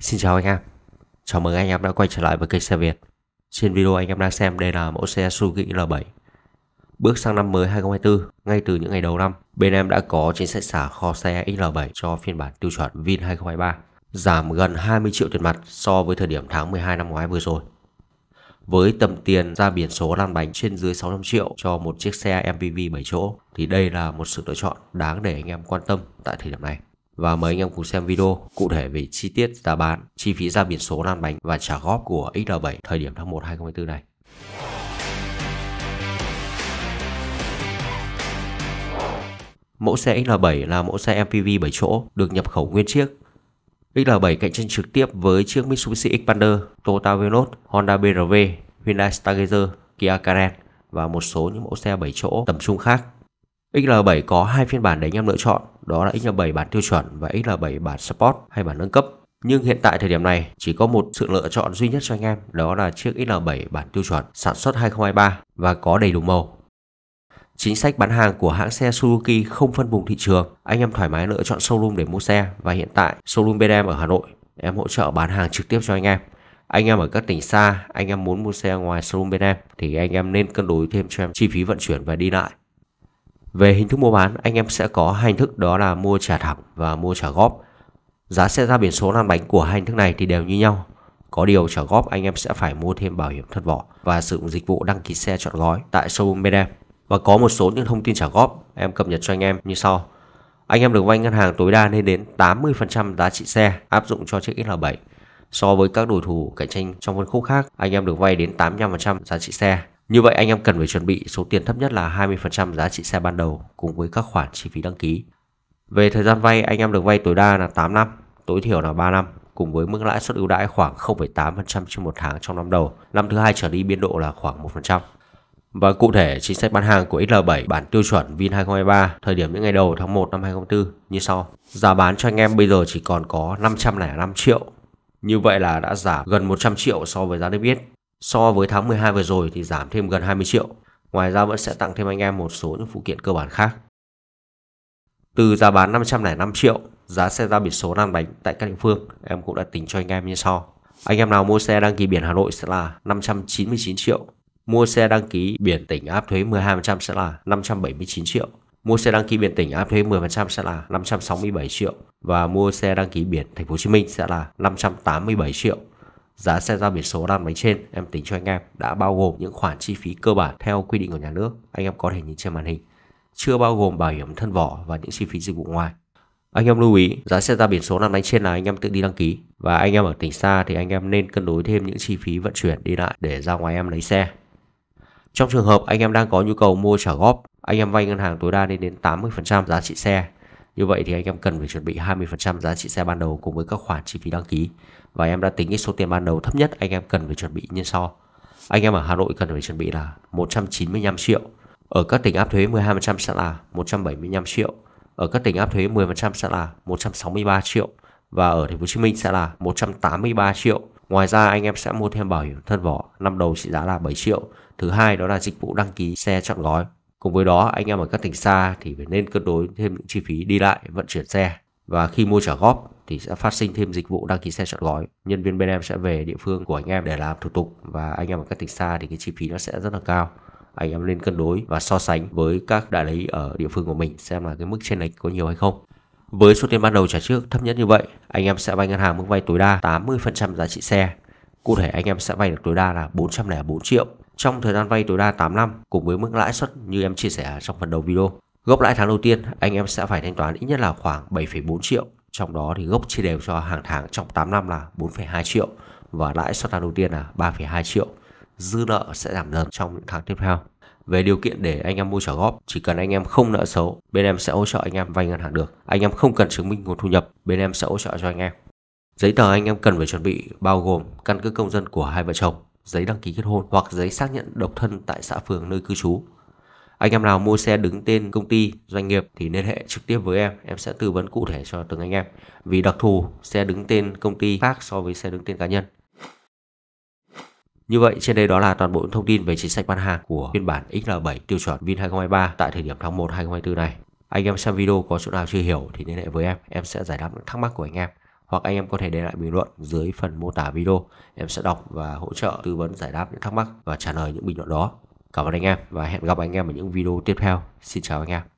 Xin chào anh em Chào mừng anh em đã quay trở lại với kênh xe Việt Trên video anh em đang xem đây là mẫu xe Suzuki L7 Bước sang năm mới 2024, ngay từ những ngày đầu năm Bên em đã có chính sách xả kho xe XL7 cho phiên bản tiêu chuẩn VIN 2023 Giảm gần 20 triệu tiền mặt so với thời điểm tháng 12 năm ngoái vừa rồi với tầm tiền ra biển số lăn bánh trên dưới 600 triệu cho một chiếc xe MPV 7 chỗ thì đây là một sự lựa chọn đáng để anh em quan tâm tại thời điểm này và mời anh em cùng xem video cụ thể về chi tiết giá bán, chi phí ra biển số lăn bánh và trả góp của XR7 thời điểm tháng 1 2024 này. Mẫu xe XR7 là mẫu xe MPV 7 chỗ được nhập khẩu nguyên chiếc. XR7 cạnh tranh trực tiếp với chiếc Mitsubishi Xpander, Toyota Veloz, Honda BRV, Hyundai Stargazer, Kia Karen và một số những mẫu xe 7 chỗ tầm trung khác. XR7 có hai phiên bản để anh em lựa chọn, đó là XL7 bản tiêu chuẩn và XL7 bản Sport hay bản nâng cấp. Nhưng hiện tại thời điểm này chỉ có một sự lựa chọn duy nhất cho anh em đó là chiếc XL7 bản tiêu chuẩn sản xuất 2023 và có đầy đủ màu. Chính sách bán hàng của hãng xe Suzuki không phân vùng thị trường, anh em thoải mái lựa chọn showroom để mua xe và hiện tại showroom bên em ở Hà Nội, em hỗ trợ bán hàng trực tiếp cho anh em. Anh em ở các tỉnh xa, anh em muốn mua xe ngoài showroom bên em thì anh em nên cân đối thêm cho em chi phí vận chuyển và đi lại. Về hình thức mua bán, anh em sẽ có hai hình thức đó là mua trả thẳng và mua trả góp. Giá xe ra biển số lăn bánh của hai hình thức này thì đều như nhau. Có điều trả góp anh em sẽ phải mua thêm bảo hiểm thất vỏ và sử dụng dịch vụ đăng ký xe chọn gói tại showroom bên em. Và có một số những thông tin trả góp em cập nhật cho anh em như sau. Anh em được vay ngân hàng tối đa lên đến 80% giá trị xe áp dụng cho chiếc XL7. So với các đối thủ cạnh tranh trong phân khúc khác, anh em được vay đến 85% giá trị xe như vậy anh em cần phải chuẩn bị số tiền thấp nhất là 20% giá trị xe ban đầu cùng với các khoản chi phí đăng ký. Về thời gian vay, anh em được vay tối đa là 8 năm, tối thiểu là 3 năm cùng với mức lãi suất ưu đãi khoảng 0,8% trên một tháng trong năm đầu, năm thứ hai trở đi biên độ là khoảng 1%. Và cụ thể, chính sách bán hàng của XL7 bản tiêu chuẩn Vin 2023 thời điểm những ngày đầu tháng 1 năm 2024 như sau. Giá bán cho anh em bây giờ chỉ còn có 505 triệu. Như vậy là đã giảm gần 100 triệu so với giá niêm yết So với tháng 12 vừa rồi thì giảm thêm gần 20 triệu. Ngoài ra vẫn sẽ tặng thêm anh em một số những phụ kiện cơ bản khác. Từ giá bán 505 triệu, giá xe ra biển số lăn bánh tại các địa phương em cũng đã tính cho anh em như sau. Anh em nào mua xe đăng ký biển Hà Nội sẽ là 599 triệu. Mua xe đăng ký biển tỉnh áp thuế 12% sẽ là 579 triệu. Mua xe đăng ký biển tỉnh áp thuế 10% sẽ là 567 triệu và mua xe đăng ký biển thành phố Hồ Chí Minh sẽ là 587 triệu. Giá xe ra biển số lăn bánh trên em tính cho anh em đã bao gồm những khoản chi phí cơ bản theo quy định của nhà nước anh em có thể nhìn trên màn hình, chưa bao gồm bảo hiểm thân vỏ và những chi phí dịch vụ ngoài. Anh em lưu ý, giá xe ra biển số lăn bánh trên là anh em tự đi đăng ký và anh em ở tỉnh xa thì anh em nên cân đối thêm những chi phí vận chuyển đi lại để ra ngoài em lấy xe. Trong trường hợp anh em đang có nhu cầu mua trả góp, anh em vay ngân hàng tối đa lên đến 80% giá trị xe như vậy thì anh em cần phải chuẩn bị 20% giá trị xe ban đầu cùng với các khoản chi phí đăng ký. Và em đã tính cái số tiền ban đầu thấp nhất anh em cần phải chuẩn bị như sau. Anh em ở Hà Nội cần phải chuẩn bị là 195 triệu. Ở các tỉnh áp thuế 12% sẽ là 175 triệu. Ở các tỉnh áp thuế 10% sẽ là 163 triệu và ở thành phố Hồ Chí Minh sẽ là 183 triệu. Ngoài ra anh em sẽ mua thêm bảo hiểm thân vỏ năm đầu trị giá là 7 triệu. Thứ hai đó là dịch vụ đăng ký xe chọn gói Cùng với đó, anh em ở các tỉnh xa thì phải nên cân đối thêm những chi phí đi lại, vận chuyển xe. Và khi mua trả góp thì sẽ phát sinh thêm dịch vụ đăng ký xe chọn gói. Nhân viên bên em sẽ về địa phương của anh em để làm thủ tục và anh em ở các tỉnh xa thì cái chi phí nó sẽ rất là cao anh em nên cân đối và so sánh với các đại lý ở địa phương của mình xem là cái mức trên lệch có nhiều hay không. Với số tiền ban đầu trả trước thấp nhất như vậy, anh em sẽ vay ngân hàng mức vay tối đa 80% giá trị xe. Cụ thể anh em sẽ vay được tối đa là 404 triệu trong thời gian vay tối đa 8 năm cùng với mức lãi suất như em chia sẻ trong phần đầu video. Gốc lãi tháng đầu tiên, anh em sẽ phải thanh toán ít nhất là khoảng 7,4 triệu, trong đó thì gốc chia đều cho hàng tháng trong 8 năm là 4,2 triệu và lãi suất tháng đầu tiên là 3,2 triệu. Dư nợ sẽ giảm dần trong những tháng tiếp theo. Về điều kiện để anh em mua trả góp, chỉ cần anh em không nợ xấu, bên em sẽ hỗ trợ anh em vay ngân hàng được. Anh em không cần chứng minh nguồn thu nhập, bên em sẽ hỗ trợ cho anh em. Giấy tờ anh em cần phải chuẩn bị bao gồm căn cước công dân của hai vợ chồng, giấy đăng ký kết hôn hoặc giấy xác nhận độc thân tại xã phường nơi cư trú. Anh em nào mua xe đứng tên công ty, doanh nghiệp thì liên hệ trực tiếp với em, em sẽ tư vấn cụ thể cho từng anh em. Vì đặc thù xe đứng tên công ty khác so với xe đứng tên cá nhân. Như vậy trên đây đó là toàn bộ thông tin về chính sách bán hàng của phiên bản XL7 tiêu chuẩn Vin 2023 tại thời điểm tháng 1 2024 này. Anh em xem video có chỗ nào chưa hiểu thì liên hệ với em, em sẽ giải đáp những thắc mắc của anh em hoặc anh em có thể để lại bình luận dưới phần mô tả video. Em sẽ đọc và hỗ trợ tư vấn giải đáp những thắc mắc và trả lời những bình luận đó. Cảm ơn anh em và hẹn gặp anh em ở những video tiếp theo. Xin chào anh em.